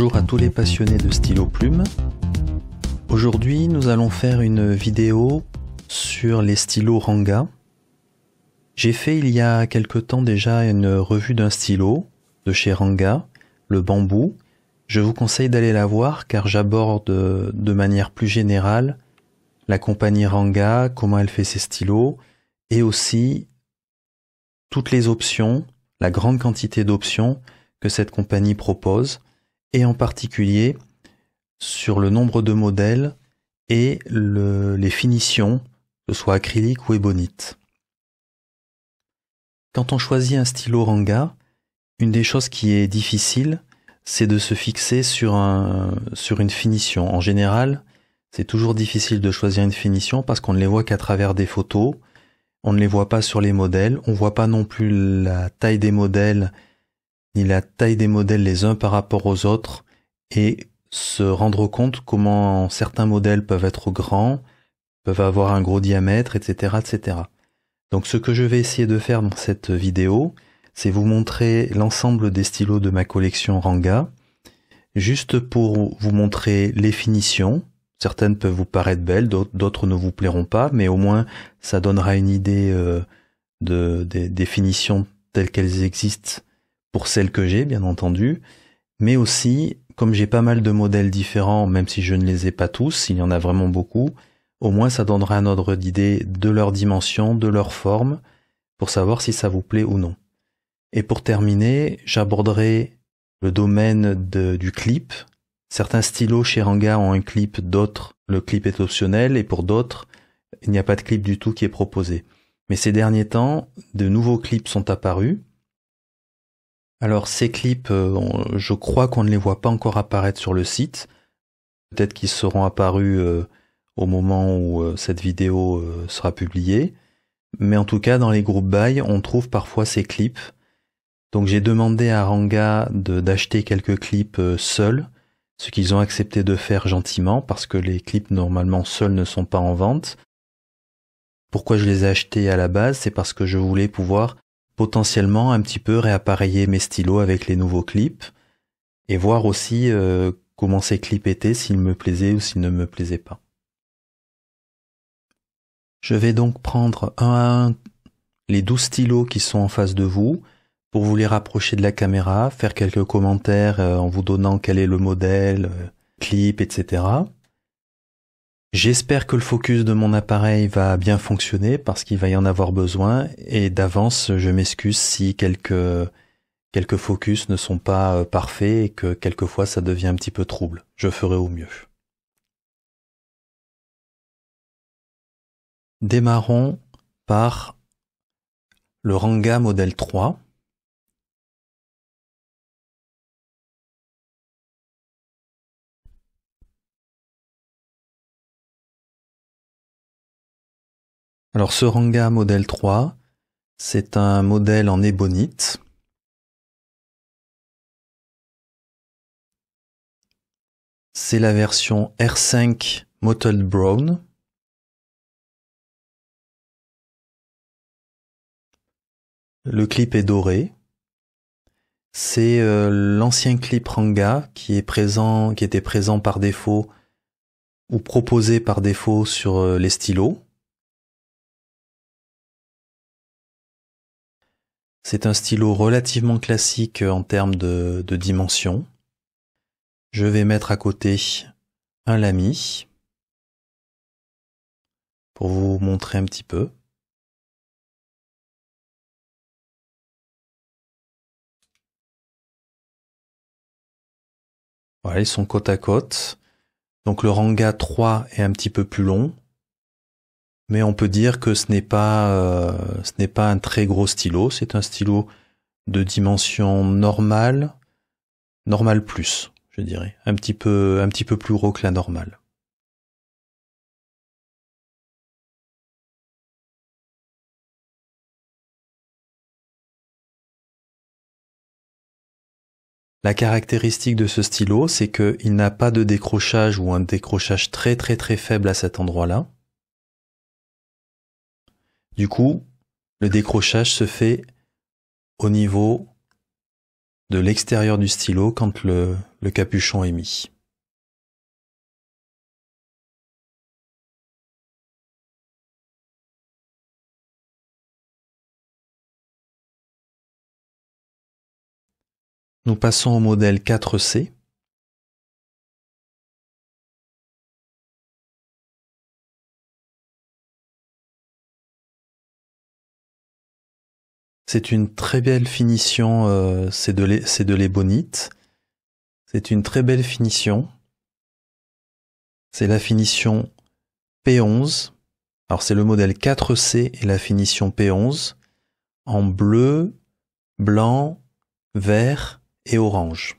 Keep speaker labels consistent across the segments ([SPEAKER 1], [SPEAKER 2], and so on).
[SPEAKER 1] Bonjour à tous les passionnés de stylo plume. Aujourd'hui, nous allons faire une vidéo sur les stylos Ranga. J'ai fait il y a quelque temps déjà une revue d'un stylo de chez Ranga, le bambou. Je vous conseille d'aller la voir car j'aborde de manière plus générale la compagnie Ranga, comment elle fait ses stylos et aussi toutes les options, la grande quantité d'options que cette compagnie propose et en particulier sur le nombre de modèles et les finitions, que ce soit acrylique ou ébonite. Quand on choisit un stylo Ranga, une des choses qui est difficile, c'est de se fixer sur, sur une finition. En général, c'est toujours difficile de choisir une finition parce qu'on ne les voit qu'à travers des photos, on ne les voit pas sur les modèles, on ne voit pas non plus la taille des modèles la taille des modèles les uns par rapport aux autres et se rendre compte comment certains modèles peuvent être grands, peuvent avoir un gros diamètre, etc., etc. Donc ce que je vais essayer de faire dans cette vidéo, c'est vous montrer l'ensemble des stylos de ma collection Ranga, juste pour vous montrer les finitions. Certaines peuvent vous paraître belles, d'autres ne vous plairont pas, mais au moins ça donnera une idée euh, de, des finitions telles qu'elles existent pour celles que j'ai, bien entendu, mais aussi, comme j'ai pas mal de modèles différents, même si je ne les ai pas tous, il y en a vraiment beaucoup, au moins ça donnera un ordre d'idée de leur dimension, de leur forme, pour savoir si ça vous plaît ou non. Et pour terminer, j'aborderai le domaine du clip. Certains stylos chez Ranga ont un clip, d'autres, le clip est optionnel, et pour d'autres, il n'y a pas de clip du tout qui est proposé. Mais ces derniers temps, de nouveaux clips sont apparus, alors ces clips, euh, je crois qu'on ne les voit pas encore apparaître sur le site. Peut-être qu'ils seront apparus euh, au moment où euh, cette vidéo sera publiée. Mais en tout cas, dans les groupes buy, on trouve parfois ces clips. Donc j'ai demandé à Ranga d'acheter quelques clips seuls, ce qu'ils ont accepté de faire gentiment, parce que les clips normalement seuls ne sont pas en vente. Pourquoi je les ai achetés à la base, c'est parce que je voulais pouvoir potentiellement un petit peu réappareiller mes stylos avec les nouveaux clips et voir aussi euh, comment ces clips étaient, s'ils me plaisaient ou s'ils ne me plaisaient pas. Je vais donc prendre un à un les douze stylos qui sont en face de vous pour vous les rapprocher de la caméra, faire quelques commentaires euh, en vous donnant quel est le modèle, euh, clip, etc. J'espère que le focus de mon appareil va bien fonctionner parce qu'il va y en avoir besoin et d'avance je m'excuse si quelques, quelques focus ne sont pas euh, parfaits et que quelquefois ça devient un petit peu trouble. Je ferai au mieux.
[SPEAKER 2] Démarrons par
[SPEAKER 3] le Ranga Model 3. Alors ce Ranga modèle 3,
[SPEAKER 2] c'est un modèle en ébonite. C'est la version R5 Mottled
[SPEAKER 3] Brown.
[SPEAKER 1] Le clip est doré. C'est euh, l'ancien clip Ranga qui est présent, qui était présent par défaut ou proposé par défaut sur euh, les stylos. C'est un stylo relativement classique euh, en termes de, dimension. Je vais mettre à côté un lami
[SPEAKER 3] pour vous montrer un petit peu.
[SPEAKER 1] Voilà, ils sont côte à côte. Donc le ranga 3 est un petit peu plus long, mais on peut dire que euh, ce n'est pas un très gros stylo, c'est un stylo de dimension normale, normale plus, je dirais, un petit peu un petit peu plus gros que la normale. La caractéristique de ce stylo, c'est qu'il n'a pas de décrochage ou un décrochage très très très faible à cet endroit-là. Du coup, le décrochage se fait au niveau de l'extérieur du stylo
[SPEAKER 2] quand le, capuchon est mis.
[SPEAKER 3] Nous passons au modèle 4C.
[SPEAKER 1] C'est une très belle finition, euh, c'est de l'ébonite. C'est une très belle finition. C'est la finition P11. Alors c'est le modèle 4C et la finition P11 en bleu, blanc, vert et orange.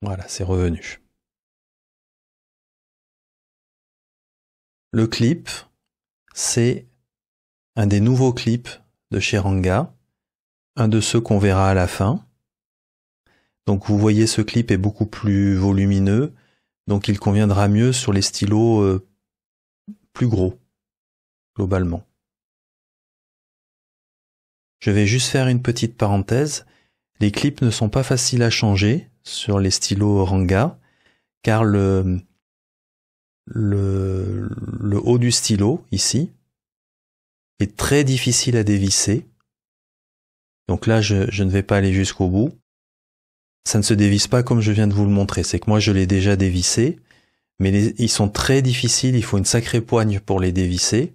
[SPEAKER 3] Voilà, c'est revenu. Le clip,
[SPEAKER 1] c'est un des nouveaux clips de Ranga, un de ceux qu'on verra à la fin. Donc vous voyez ce clip est beaucoup plus volumineux, donc il conviendra mieux sur les stylos euh, plus gros, globalement. Je vais juste faire une petite parenthèse. Les clips ne sont pas faciles à changer sur les stylos Ranga, car le, le haut du stylo, ici, est très difficile à dévisser. Donc là, je, ne vais pas aller jusqu'au bout. Ça ne se dévisse pas comme je viens de vous le montrer. C'est que moi, je l'ai déjà dévissé, mais ils sont très difficiles. Il faut une sacrée poigne pour les dévisser.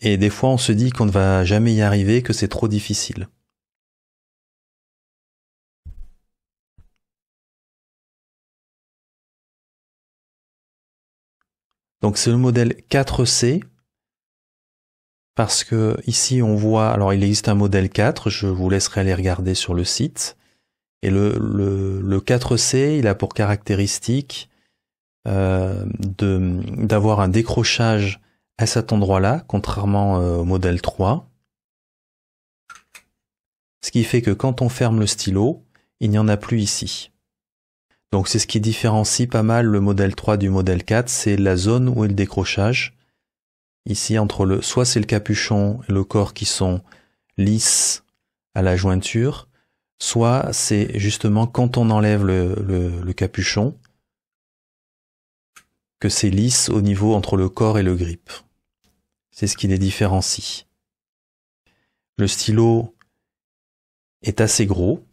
[SPEAKER 1] Et des fois, on se dit qu'on ne va jamais y arriver, que c'est trop difficile. Donc c'est le modèle 4C parce que ici on voit, alors il existe un modèle 4, je vous laisserai aller regarder sur le site. Et le, le, le 4C, il a pour caractéristique euh, d'avoir un décrochage à cet endroit-là, contrairement euh, au modèle 3. Ce qui fait que quand on ferme le stylo, il n'y en a plus ici. Donc c'est ce qui différencie pas mal le modèle 3 du modèle 4, c'est la zone où est le décrochage ici entre le soit c'est le capuchon et le corps qui sont lisses à la jointure, soit c'est justement quand on enlève le, le, le capuchon que c'est lisse au niveau entre le corps et le grip. C'est ce qui les différencie. Le stylo est assez gros,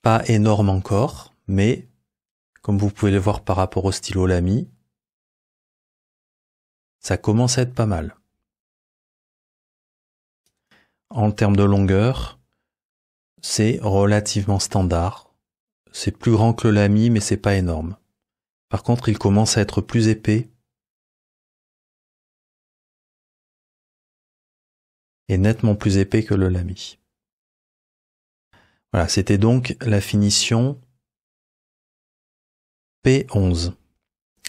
[SPEAKER 1] pas énorme encore, mais
[SPEAKER 2] comme vous pouvez le voir par rapport au stylo Lamy, ça commence à être pas mal.
[SPEAKER 1] En termes de longueur, c'est relativement standard. C'est plus grand que le lami, mais c'est pas énorme. Par contre, il commence à être plus épais
[SPEAKER 3] et nettement plus épais que le lami. Voilà, c'était donc la finition P11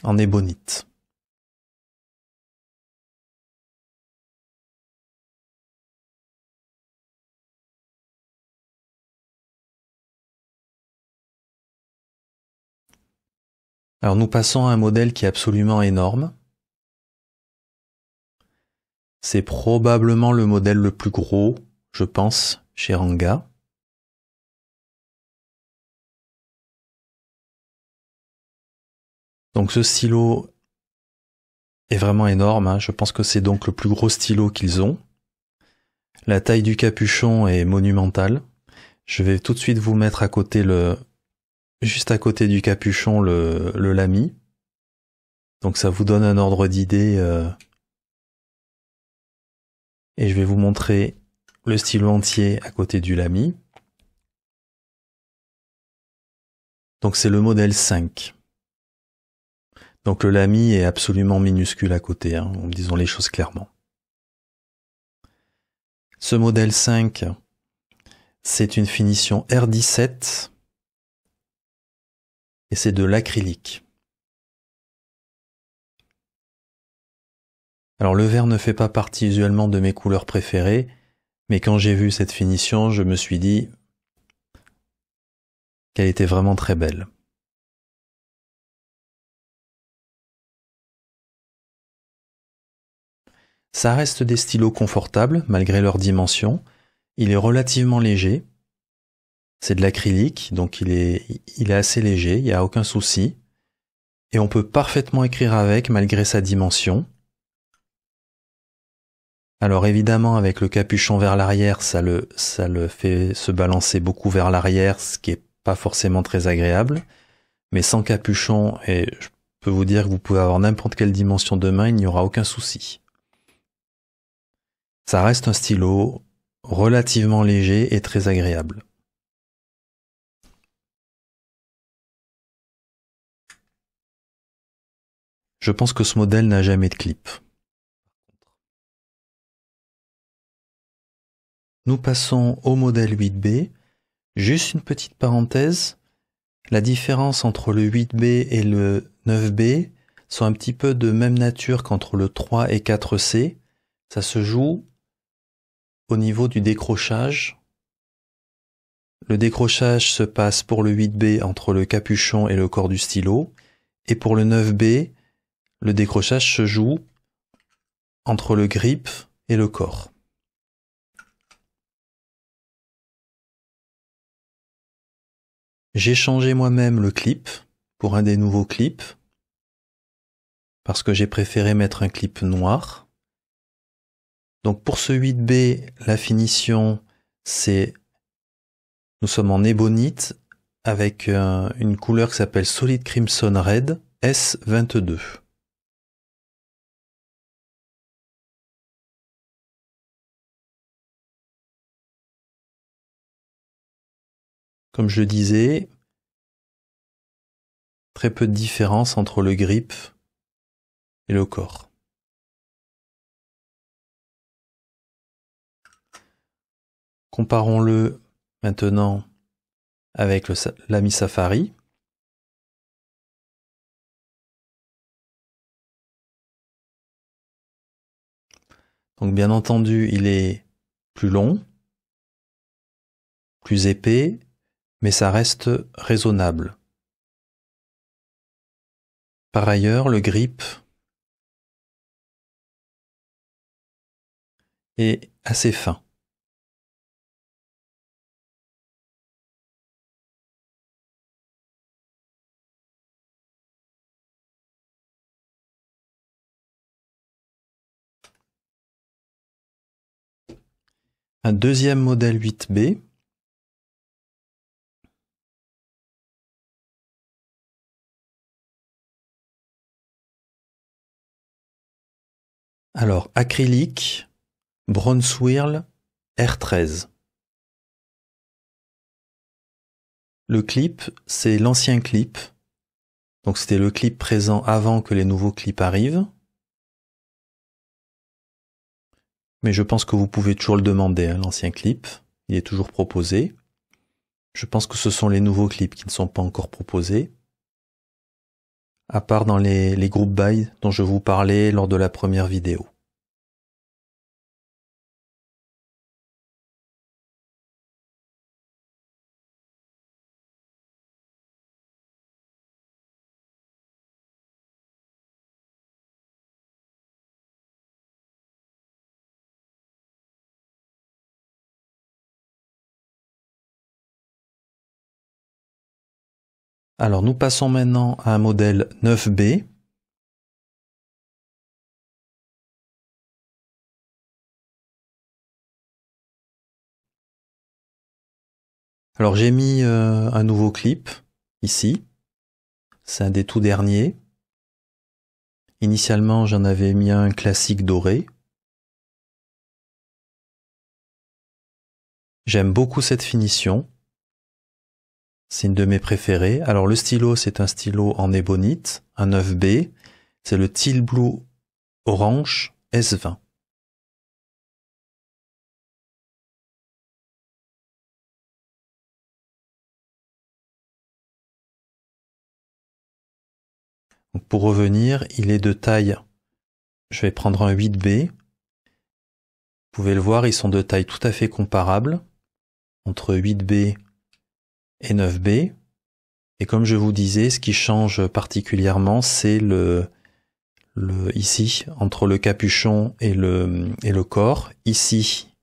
[SPEAKER 3] en ébonite.
[SPEAKER 1] Alors nous passons à un modèle qui est absolument énorme. C'est probablement le modèle le plus gros, je pense, chez Ranga. Donc ce stylo est vraiment énorme, hein. je pense que c'est donc le plus gros stylo qu'ils ont. La taille du capuchon est monumentale. Je vais tout de suite vous mettre à côté le, juste à côté du capuchon le, le lami. Donc ça vous donne un ordre d'idée. Euh, et je vais vous montrer le stylo entier à côté
[SPEAKER 2] du lami. Donc c'est le modèle 5.
[SPEAKER 1] Donc le lami est absolument minuscule à côté, hein, disons les choses clairement. Ce modèle 5, c'est une finition R17 et c'est de l'acrylique. Alors le vert ne fait pas partie usuellement de mes couleurs préférées, mais quand j'ai vu cette finition, je me suis dit qu'elle était vraiment très belle. Ça reste des stylos confortables malgré leur dimension. Il est relativement léger c'est de l'acrylique, donc il est, il est assez léger, il n'y a aucun souci. Et on peut parfaitement écrire avec malgré sa dimension. Alors évidemment, avec le capuchon vers l'arrière, ça le, ça le fait se balancer beaucoup vers l'arrière, ce qui n'est pas forcément très agréable. Mais sans capuchon, et je peux vous dire que vous pouvez avoir n'importe quelle dimension de main, il n'y aura aucun souci. Ça reste un stylo relativement léger et
[SPEAKER 2] très agréable.
[SPEAKER 3] Je pense que ce modèle n'a jamais de clip.
[SPEAKER 2] Nous passons au modèle
[SPEAKER 1] 8B. Juste une petite parenthèse. La différence entre le 8B et le 9B sont un petit peu de même nature qu'entre le 3 et 4C. Ça se joue au niveau du décrochage. Le décrochage se passe pour le 8B entre le capuchon et le corps du stylo, et pour le 9B le décrochage se joue entre le grip et le corps.
[SPEAKER 2] J'ai changé moi-même le clip
[SPEAKER 1] pour un des nouveaux clips parce que j'ai préféré mettre un clip noir. Donc pour ce 8B, la finition c'est nous sommes en ébonite avec euh, une couleur qui s'appelle Solid Crimson Red S22.
[SPEAKER 3] Comme je disais, très peu de différence entre le grip et le corps. Comparons-le maintenant avec l'ami Safari.
[SPEAKER 2] Donc bien entendu, il est plus long, plus épais, mais ça reste raisonnable. Par ailleurs, le grip
[SPEAKER 3] est assez fin. Un deuxième modèle 8B
[SPEAKER 2] Alors, acrylique, bronze swirl, R13. Le clip, c'est l'ancien clip.
[SPEAKER 1] Donc c'était le clip présent avant que les nouveaux clips arrivent. Mais je pense que vous pouvez toujours le demander, hein, l'ancien clip. Il est toujours proposé. Je pense que ce sont les nouveaux clips qui ne sont pas encore proposés à part dans les, groupes by dont je vous parlais lors de la première vidéo.
[SPEAKER 3] Alors nous passons maintenant à un modèle 9B.
[SPEAKER 1] Alors j'ai mis euh, un nouveau clip ici. C'est un des tout derniers. Initialement j'en avais mis un classique
[SPEAKER 3] doré. J'aime beaucoup
[SPEAKER 1] cette finition. C'est une de mes préférées. Alors le stylo, c'est un stylo en ébonite, un 9B. C'est le Teal Blue Orange S20. pour revenir, il est de taille, je vais prendre un 8B. Vous pouvez le voir, ils sont de taille tout à fait comparable, entre 8B et 9B. Et comme je vous disais, ce qui change particulièrement, c'est le, le, ici, entre le capuchon et le, et le corps. Ici,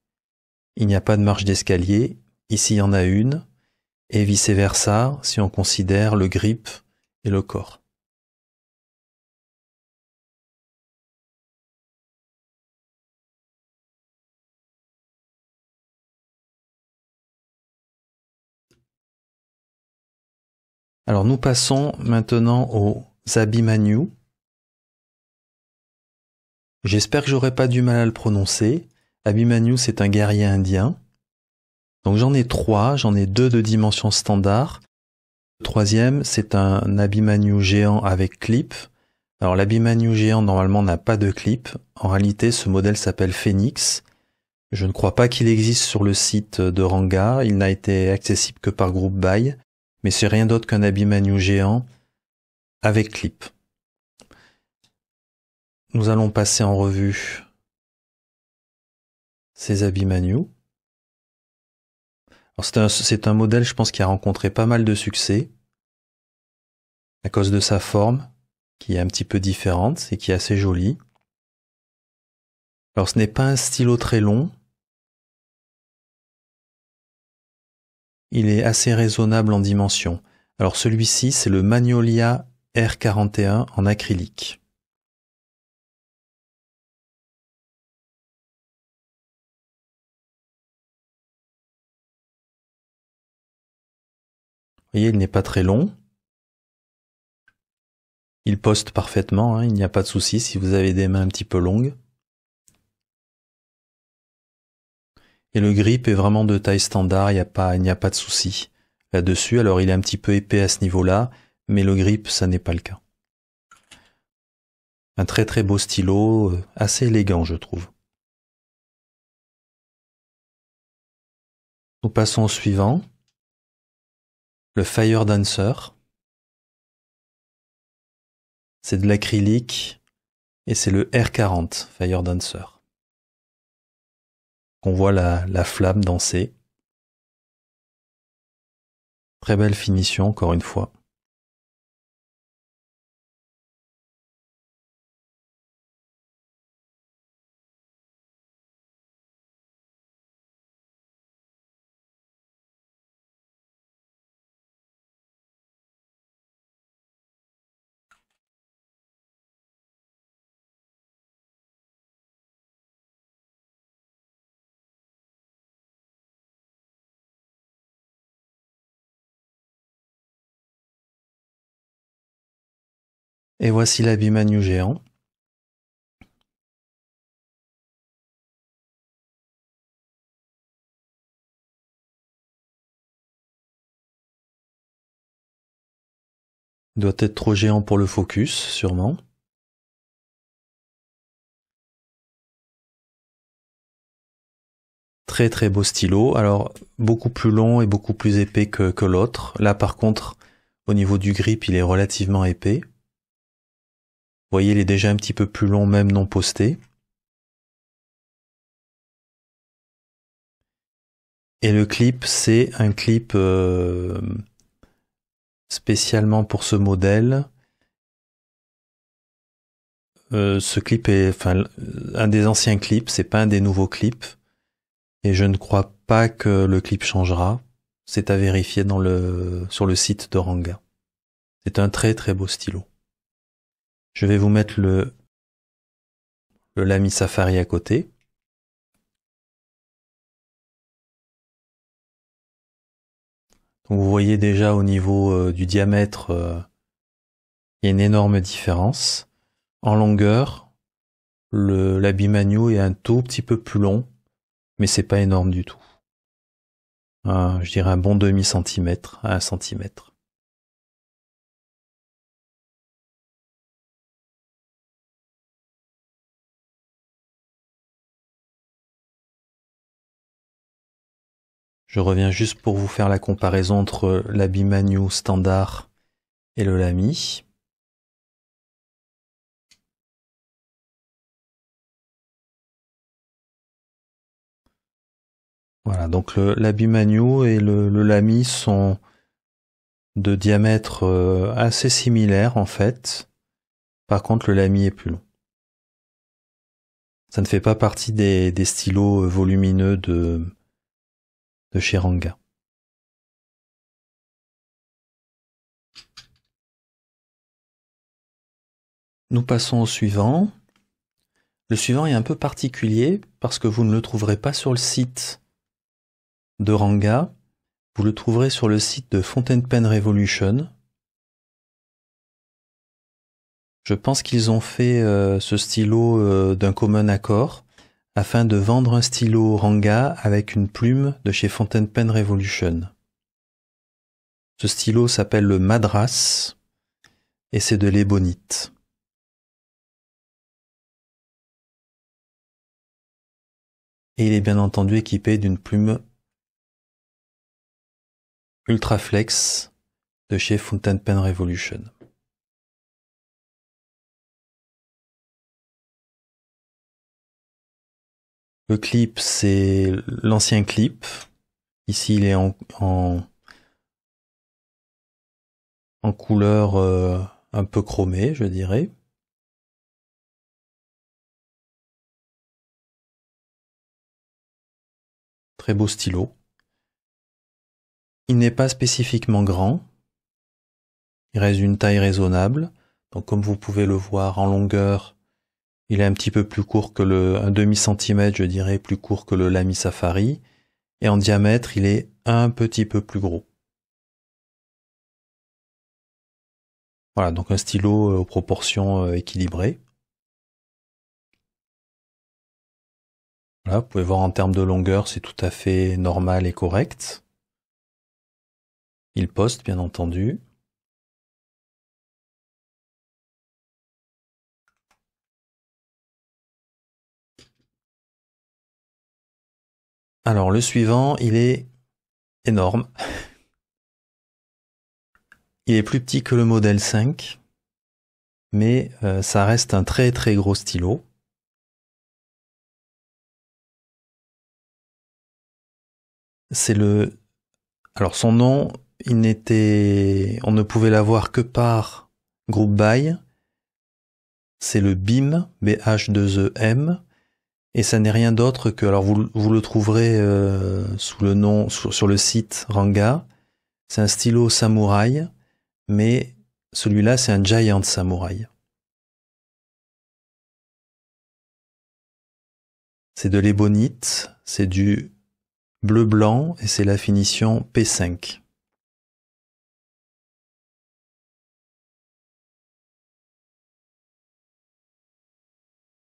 [SPEAKER 1] il n'y a pas de marche d'escalier. Ici, il y en a une. Et vice versa, si on considère le grip et le
[SPEAKER 2] corps.
[SPEAKER 3] Alors nous passons maintenant
[SPEAKER 1] aux Abimanyu. J'espère que j'aurai pas du mal à le prononcer. Abimanyu, c'est un guerrier indien. Donc j'en ai trois, j'en ai deux de dimension standard. Le troisième, c'est un Abimanyu géant avec clip. Alors l'Abimanyu géant normalement n'a pas de clip. En réalité, ce modèle s'appelle Phoenix. Je ne crois pas qu'il existe sur le site de Ranga, il n'a été accessible que par groupe buy mais c'est rien d'autre qu'un habit Manu géant avec clip. Nous allons passer en revue
[SPEAKER 2] ces Abimanyu.
[SPEAKER 1] C'est un, un modèle, je pense, qui a rencontré pas mal de succès à cause de sa forme, qui est un petit peu différente et qui est assez jolie.
[SPEAKER 2] Alors ce n'est pas un stylo très long,
[SPEAKER 1] Il est assez raisonnable en dimension. Alors celui-ci, c'est le Magnolia R41 en acrylique.
[SPEAKER 2] Vous voyez, il n'est pas très long.
[SPEAKER 1] Il poste parfaitement, hein, il n'y a pas de souci si vous avez des mains un petit peu longues. Et le grip est vraiment de taille standard, il n'y a, pas, a pas de souci là-dessus. Alors il est un petit peu épais à ce niveau-là, mais le grip, ça n'est pas le cas. Un très très beau stylo, euh, assez élégant
[SPEAKER 3] je trouve. Nous passons
[SPEAKER 2] au suivant, le Fire Dancer. C'est de l'acrylique et c'est le R40 Fire Dancer qu'on voit la, la flamme danser.
[SPEAKER 3] Très belle finition encore une fois. Et voici New géant. Il doit être trop géant pour le focus, sûrement.
[SPEAKER 1] Très très beau stylo, alors beaucoup plus long et beaucoup plus épais que, que l'autre. Là par contre, au niveau du grip, il est relativement épais. Vous voyez, il est déjà un petit peu plus long, même non posté.
[SPEAKER 2] Et le clip,
[SPEAKER 1] c'est un clip euh, spécialement pour ce modèle. Euh, ce clip est enfin, un des anciens clips, c'est pas un des nouveaux clips. Et je ne crois pas que le clip changera. C'est à vérifier dans le, sur le site de Ranga. C'est un très très beau stylo. Je vais vous mettre le, le Lamy Safari à côté. vous voyez déjà au niveau euh, du diamètre, euh, il y a une énorme différence. En longueur, le l'Abimanio est un tout petit peu plus long, mais c'est pas énorme du tout.
[SPEAKER 2] je dirais un bon demi-centimètre à un centimètre.
[SPEAKER 3] Je reviens juste pour vous faire la comparaison entre l'Abimanyu standard et le Lamy.
[SPEAKER 2] Voilà, donc l'Abimanyu
[SPEAKER 1] et le, LAMI Lamy sont de diamètre euh, assez similaire en fait. Par contre, le Lamy est plus long. Ça ne fait pas partie des stylos euh, volumineux de, de Ranga. Nous passons au suivant. Le suivant est un peu particulier parce que vous ne le trouverez pas sur le site de Ranga, vous le trouverez sur le site de Fontaine Pen Revolution. Je pense qu'ils ont fait euh, ce stylo euh, d'un commun accord afin de vendre un stylo Ranga avec une plume de chez Fountain Pen Revolution. Ce stylo s'appelle le Madras
[SPEAKER 3] et c'est de l'ébonite.
[SPEAKER 2] Et il est bien entendu équipé d'une plume Ultraflex de chez Fountain Pen Revolution. Le clip, c'est l'ancien clip. Ici, il est en, couleur euh,
[SPEAKER 3] un peu chromée, je dirais. Très beau stylo.
[SPEAKER 1] Il n'est pas spécifiquement grand. Il reste une taille raisonnable. Donc comme vous pouvez le voir en longueur, il est un petit peu plus court que le, un demi centimètre, je dirais, plus court que le Lamy Safari. Et en diamètre, il est un petit peu plus gros. Voilà, donc un stylo euh, aux proportions euh, équilibrées. Voilà, vous pouvez voir en termes de longueur, c'est tout à fait normal et correct.
[SPEAKER 2] Il poste, bien entendu. Alors le suivant, il est
[SPEAKER 1] énorme. Il est plus petit que le modèle 5, mais euh, ça reste un très très gros stylo.
[SPEAKER 3] C'est le...
[SPEAKER 1] Alors son nom, il n'était... On ne pouvait l'avoir que par groupe by. C'est le BIM, BH2EM, et ça n'est rien d'autre que, alors vous, vous le trouverez euh, sous le nom, sur, sur le site Ranga, c'est un stylo samouraï, mais celui-là c'est
[SPEAKER 2] un giant samouraï. C'est de l'ébonite, c'est du bleu-blanc et c'est la finition P5.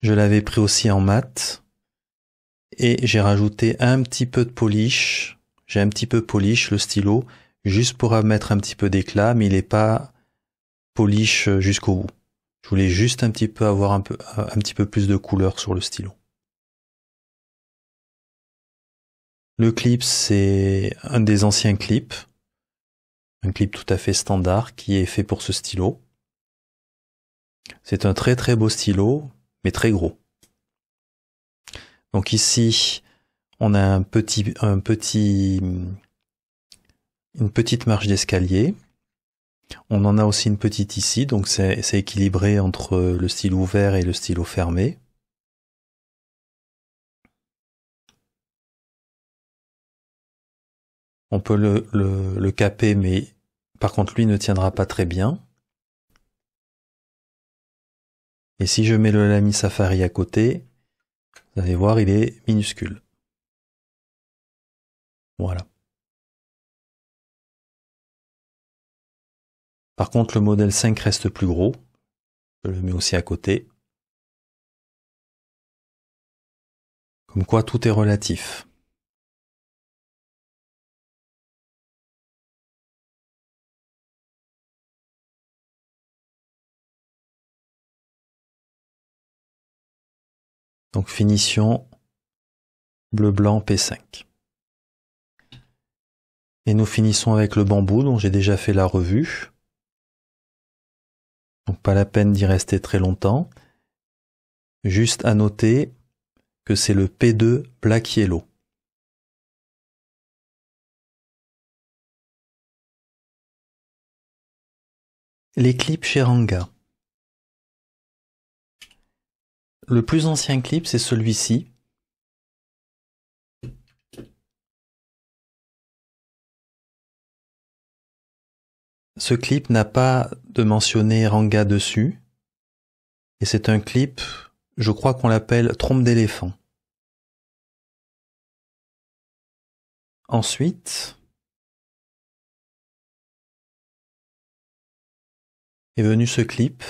[SPEAKER 2] Je l'avais pris aussi en mat.
[SPEAKER 1] Et j'ai rajouté un petit peu de polish. J'ai un petit peu polish le stylo, juste pour mettre un petit peu d'éclat, mais il n'est pas polish jusqu'au bout. Je voulais juste un petit peu avoir un, peu, un petit peu plus de couleur sur le stylo. Le clip, c'est un des anciens clips. Un clip tout à fait standard qui est fait pour ce stylo. C'est un très très beau stylo mais très gros. Donc ici, on a un petit, un petit, une petite marche d'escalier. On en a aussi une petite ici, donc c'est équilibré entre le style ouvert et le stylo fermé. On peut le, le, le caper, mais par contre lui ne tiendra pas très bien. Et si je mets le Lamy Safari à côté,
[SPEAKER 3] vous allez voir, il est minuscule. Voilà. Par contre, le modèle 5 reste plus gros. Je le mets aussi à côté. Comme quoi, tout est relatif. Donc
[SPEAKER 2] finition bleu-blanc P5.
[SPEAKER 1] Et nous finissons avec le bambou dont j'ai déjà fait la revue. Donc pas la peine d'y rester très longtemps. Juste à noter
[SPEAKER 2] que c'est le P2 Black Yellow.
[SPEAKER 3] Les clips chez Le plus ancien clip, c'est celui-ci.
[SPEAKER 2] Ce clip n'a pas de mentionner Ranga dessus. Et c'est un clip, je crois qu'on l'appelle Trompe d'éléphant. Ensuite,
[SPEAKER 3] est venu ce clip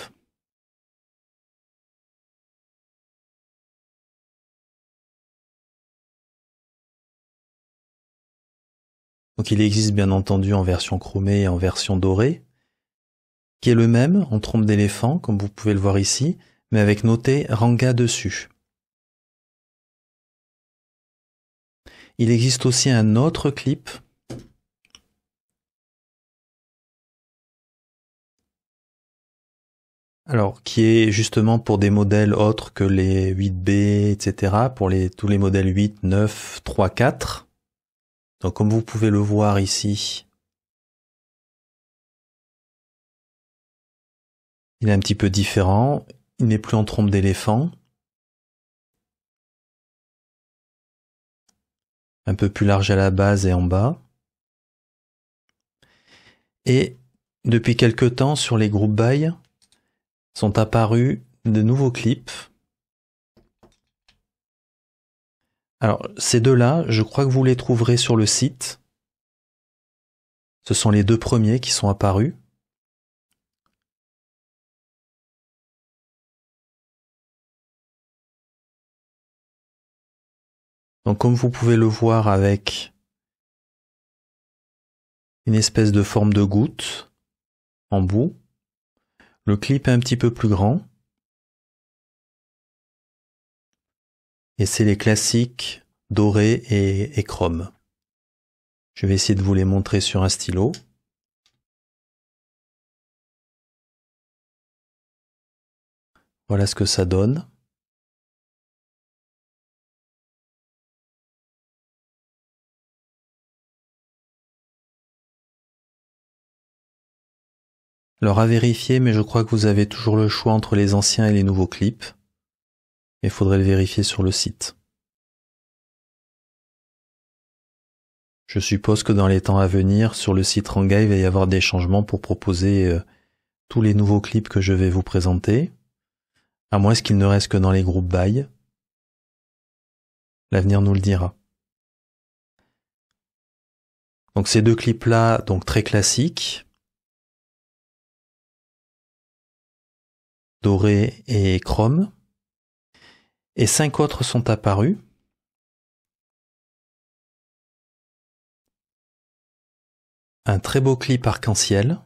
[SPEAKER 1] Donc il existe bien entendu en version chromée et en version dorée, qui est le même en trompe d'éléphant, comme vous pouvez le voir ici, mais avec noté Ranga dessus. Il existe aussi un autre clip Alors, qui est justement pour des modèles autres que les 8B, etc., pour les, tous les modèles 8, 9, 3, 4. Donc comme vous pouvez le
[SPEAKER 2] voir ici, il est un petit peu différent, il n'est plus en trompe d'éléphant, un peu plus large à la base et en bas.
[SPEAKER 1] Et depuis quelque temps sur les groupes bail sont apparus de nouveaux clips Alors, ces deux-là, je crois que vous les trouverez sur le site.
[SPEAKER 2] Ce sont les deux premiers qui sont apparus.
[SPEAKER 3] Donc comme vous pouvez le voir avec une espèce de forme de goutte en bout,
[SPEAKER 2] le clip est un petit peu plus grand. et c'est les classiques doré et, et chrome. Je vais essayer de vous les montrer sur un stylo.
[SPEAKER 3] Voilà ce que ça donne.
[SPEAKER 2] Alors à vérifier, mais je crois que vous avez toujours le choix entre les anciens et les nouveaux clips il faudrait le vérifier sur le site. Je suppose que dans les
[SPEAKER 1] temps à venir, sur le site Rangai, il va y avoir des changements pour proposer euh, tous les nouveaux clips que je vais vous présenter, à moins qu'ils ne restent que dans les groupes bail.
[SPEAKER 2] L'avenir nous le dira. Donc ces deux clips-là, donc très classiques, doré et chrome et cinq autres
[SPEAKER 3] sont apparus. Un très beau clip arc-en-ciel.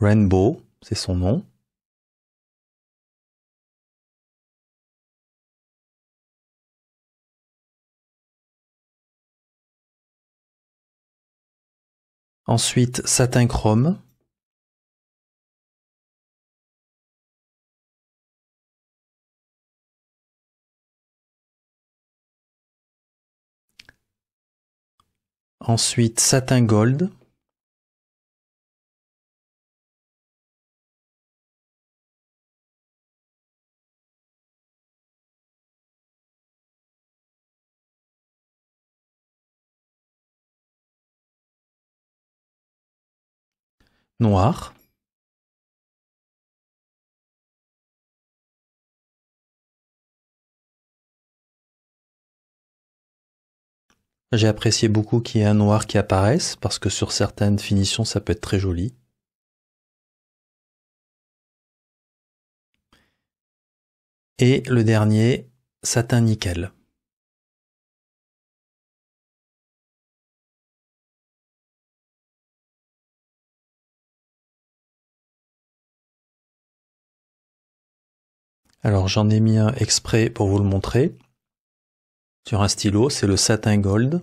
[SPEAKER 3] Rainbow, c'est son nom. Ensuite, satin chrome. ensuite Satin Gold, noir.
[SPEAKER 2] J'ai apprécié beaucoup qu'il y ait un noir qui apparaisse, parce que sur certaines finitions, ça peut être très joli.
[SPEAKER 3] Et le dernier, satin nickel.
[SPEAKER 2] Alors j'en ai mis un exprès pour vous le montrer. Sur un stylo, c'est le satin gold.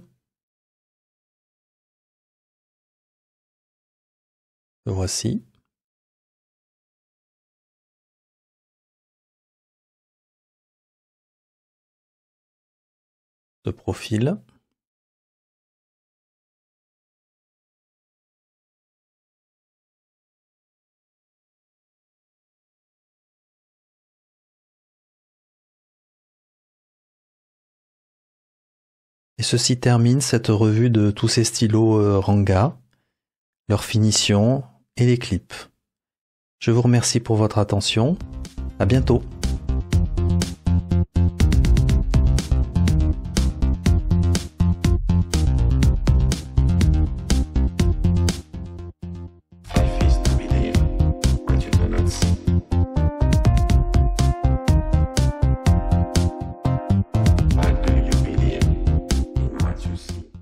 [SPEAKER 3] voici. De profil.
[SPEAKER 1] Et ceci termine cette revue de tous ces stylos euh, Ranga, leur finition et les clips. Je vous remercie pour votre attention. À bientôt.